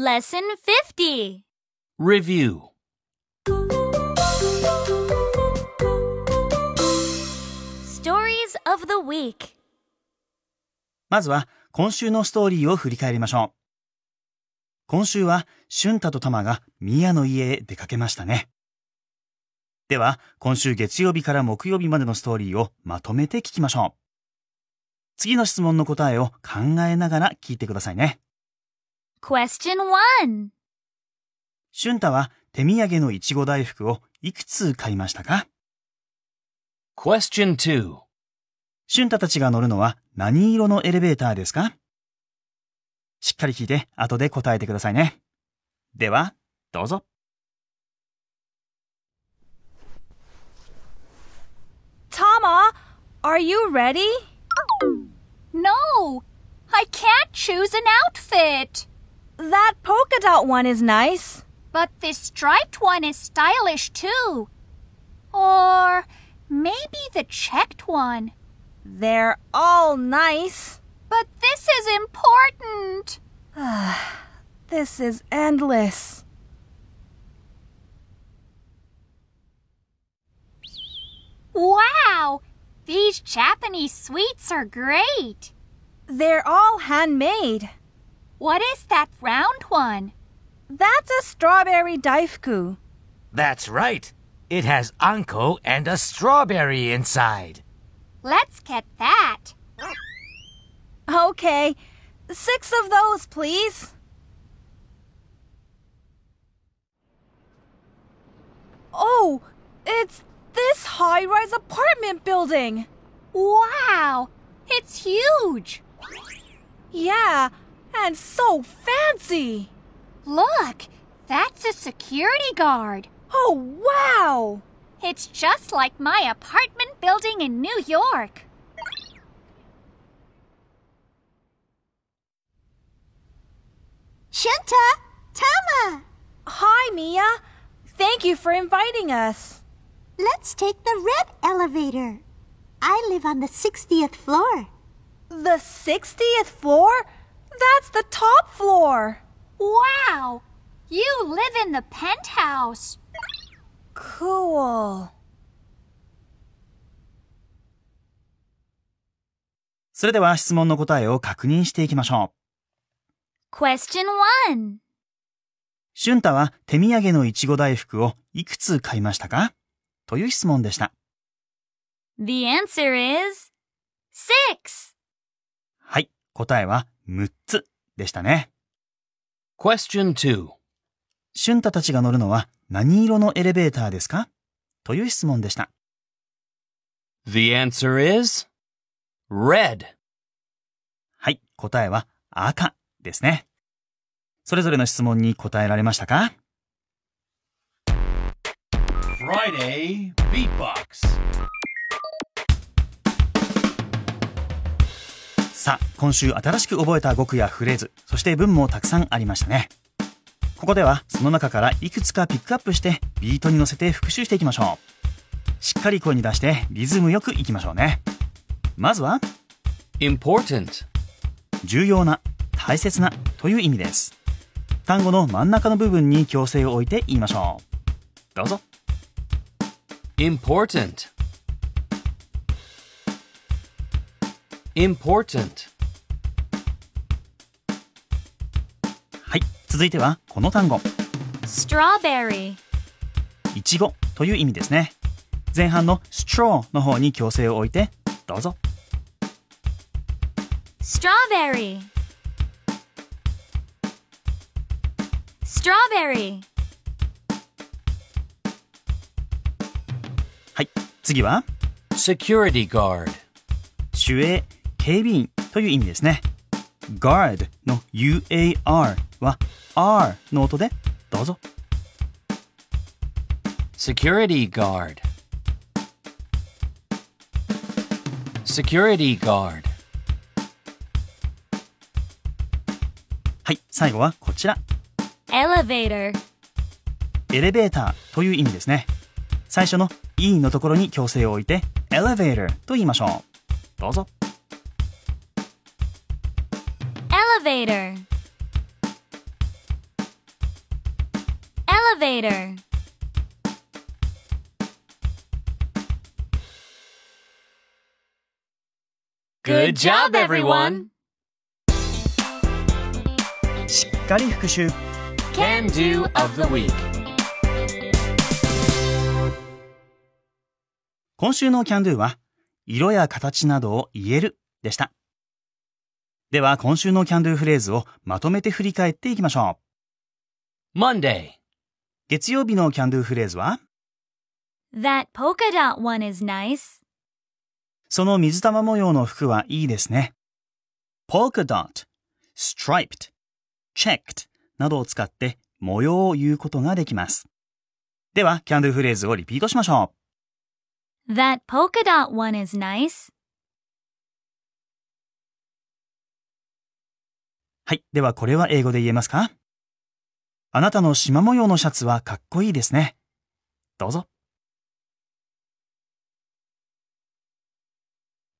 Lesson 50 Review まずは今週のストーリーを振り返りましょう。今週は俊太と玉がミヤの家へ出かけましたね。では、今週月曜日から木曜日までのストーリーをまとめて聞きましょう。次の質問の答えを考えながら聞いてくださいね。Question o n 1俊太は手土産のいちご大福をいくつ買いましたか ?Question t w 2俊太たちが乗るのは何色のエレベーターですかしっかり聞いて後で答えてくださいね。では、どうぞ。Tama, are you ready? No, I can't choose an outfit. That polka dot one is nice. But this striped one is stylish too. Or maybe the checked one. They're all nice. But this is important. this is endless. Wow! These Japanese sweets are great. They're all handmade. What is that round one? That's a strawberry daifuku. That's right. It has anko and a strawberry inside. Let's get that. Okay. Six of those, please. Oh, it's this high-rise apartment building. Wow, it's huge. Yeah, and so fancy! Look, that's a security guard. Oh, wow! It's just like my apartment building in New York. Shinta, Tama! Hi, Mia. Thank you for inviting us. Let's take the red elevator. I live on the 60th floor. The 60th floor? That's the top floor! Wow! You live in the penthouse! Cool. それでは質問の答えを確認していきましょう。Question 1俊太は手土産のいちご大福をいくつ買いましたかという質問でした。The answer is 6! はい、答えは6つでしたね。Question 2シュンタたちが乗るのは何色のエレベーターですかという質問でした。The answer is red. はい、答えは赤ですね。それぞれの質問に答えられましたか Friday Beatbox さあ、今週新しく覚えた語句やフレーズ、そして文もたくさんありましたね。ここではその中からいくつかピックアップしてビートに乗せて復習していきましょう。しっかり声に出してリズムよくいきましょうね。まずは important 重要な、大切なという意味です。単語の真ん中の部分に強制を置いて言いましょう。どうぞ。important important はい続いてはこの単語 strawberry いちごという意味ですね前半の straw の方に強制を置いてどうぞ strawberry strawberry はい次は security guard 守衛警備員という意味ですね。guard の UAR は R の音でどうぞ。security guard security guard はい、最後はこちら。elevator エレベーターという意味ですね。最初の E のところに矯正を置いて elevator と言いましょう。どうぞ。later. Good job, everyone! しっかり復習 Can do of the week 今週の Can do は色や形などを言えるでした。では今週の Can do フレーズをまとめて振り返っていきましょう。Monday 月曜日のキャンドゥフレーズはその水玉模様の服はいいですね。polka dot, s t p e d checked などを使って模様を言うことができます。では、キャンドゥフレーズをリピートしましょう。はい。では、これは英語で言えますかあなたの縞模様のシャツはかっこいいですね。どうぞ。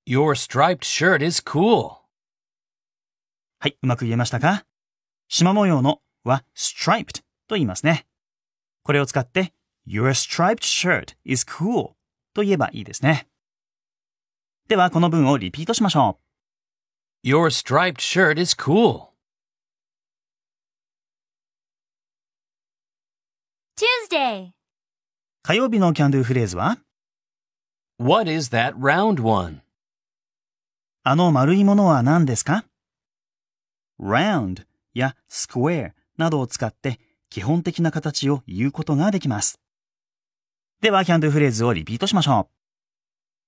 Your striped shirt is cool. はい、うまく言えましたか縞模様のは striped と言いますね。これを使って Your striped shirt is cool と言えばいいですね。ではこの文をリピートしましょう。Your striped shirt is cool. e s d a y 火曜日の Can Do フレーズは What is that round one? あの丸いものは何ですか ?round や square などを使って基本的な形を言うことができます。では Can Do フレーズをリピートしましょ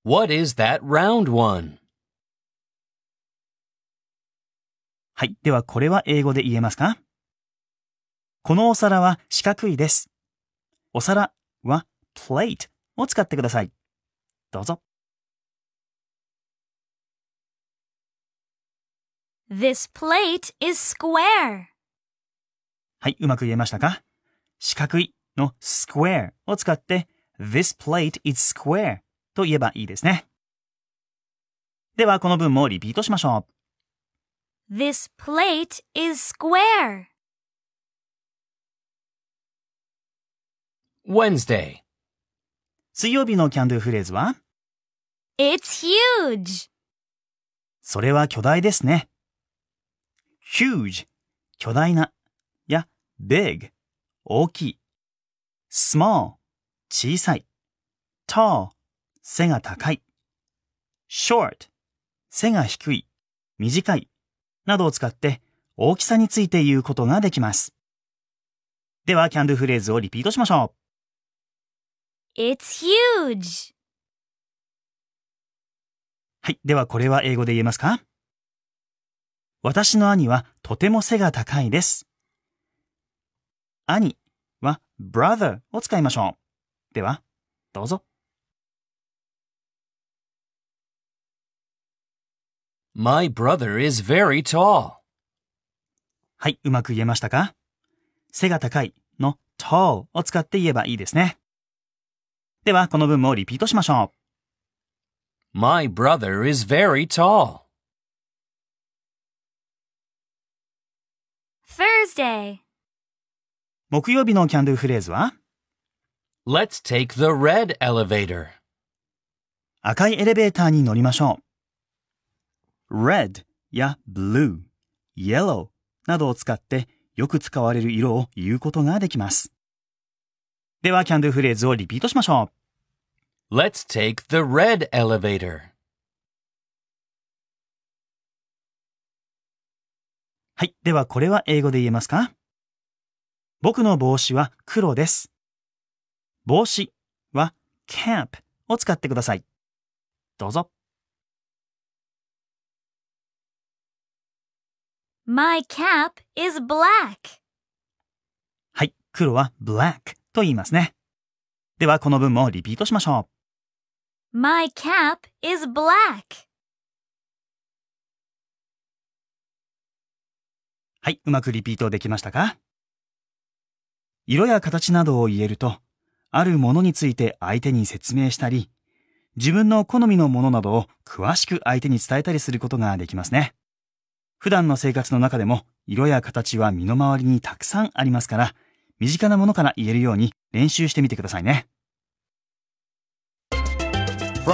う。What is that round one? はい。では、これは英語で言えますかこのお皿は四角いです。お皿は plate を使ってください。どうぞ。This plate is square. はい、うまく言えましたか四角いの square を使って This plate is square と言えばいいですね。ではこの文もリピートしましょう。This plate is square. Wednesday 水曜日のキャンドゥフレーズは It's huge それは巨大ですね。huge 巨大なや big 大きい small 小さい tall 背が高い short 背が低い短いなどを使って大きさについて言うことができます。では、キャンドゥフレーズをリピートしましょう。It's huge! はい。ではこれは英語で言えますか私の兄はとても背が高いです。兄は brother を使いましょう。では、どうぞ。My brother is very tall. はい、うまく言えましたか背が高いの tall を使って言えばいいですね。では、この文もリピートしましょう。My brother is very tall. Thursday 木曜日のキャンドゥフレーズは Let's take the red elevator 赤いエレベーターに乗りましょう Red や Blue、Yellow などを使ってよく使われる色を言うことができますでは、キャンドゥフレーズをリピートしましょう。Let's take the red elevator. はい。では、これは英語で言えますか僕の帽子は黒です。帽子は camp を使ってください。どうぞ。My cap is black. はい。黒は black。と言いますね。ではこの文もリピートしましょう。My cap is black. はい、うまくリピートできましたか色や形などを言えると、あるものについて相手に説明したり、自分の好みのものなどを詳しく相手に伝えたりすることができますね。普段の生活の中でも色や形は身の回りにたくさんありますから、身近なものから言えるように練習してみてくださいね。こ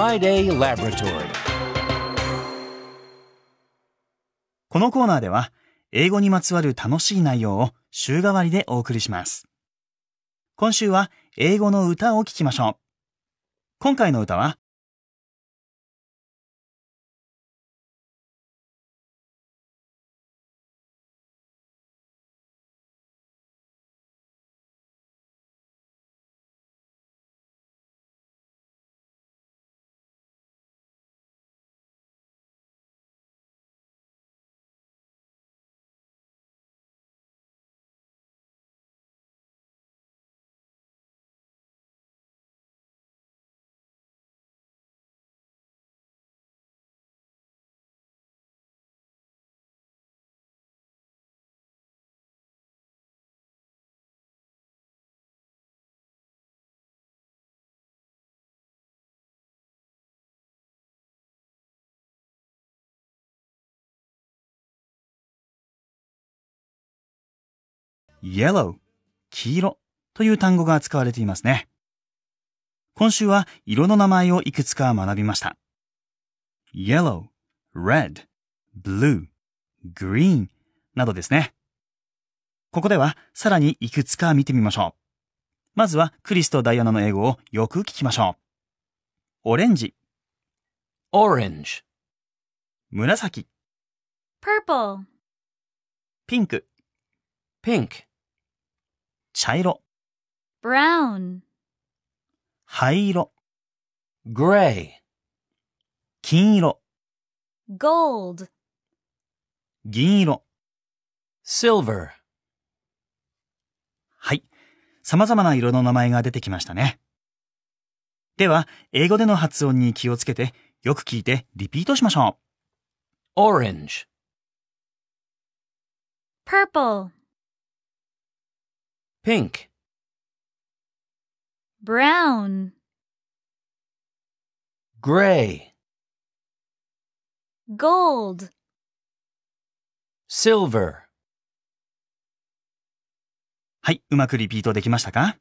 のコーナーでは、英語にまつわる楽しい内容を週替わりでお送りします。今週は英語の歌を聴きましょう。今回の歌は yellow 黄色という単語が使われていますね。今週は色の名前をいくつか学びました。yellow, red, blue, green などですね。ここではさらにいくつか見てみましょう。まずはクリスとダイアナの英語をよく聞きましょう。オレンジ orange 紫 purple ピンク pink 茶色 brown 灰色 gray 金色 gold 銀色 silver はい。様々な色の名前が出てきましたね。では、英語での発音に気をつけて、よく聞いてリピートしましょう。orange purple pink brown gray gold silver はい、うまくリピートできましたか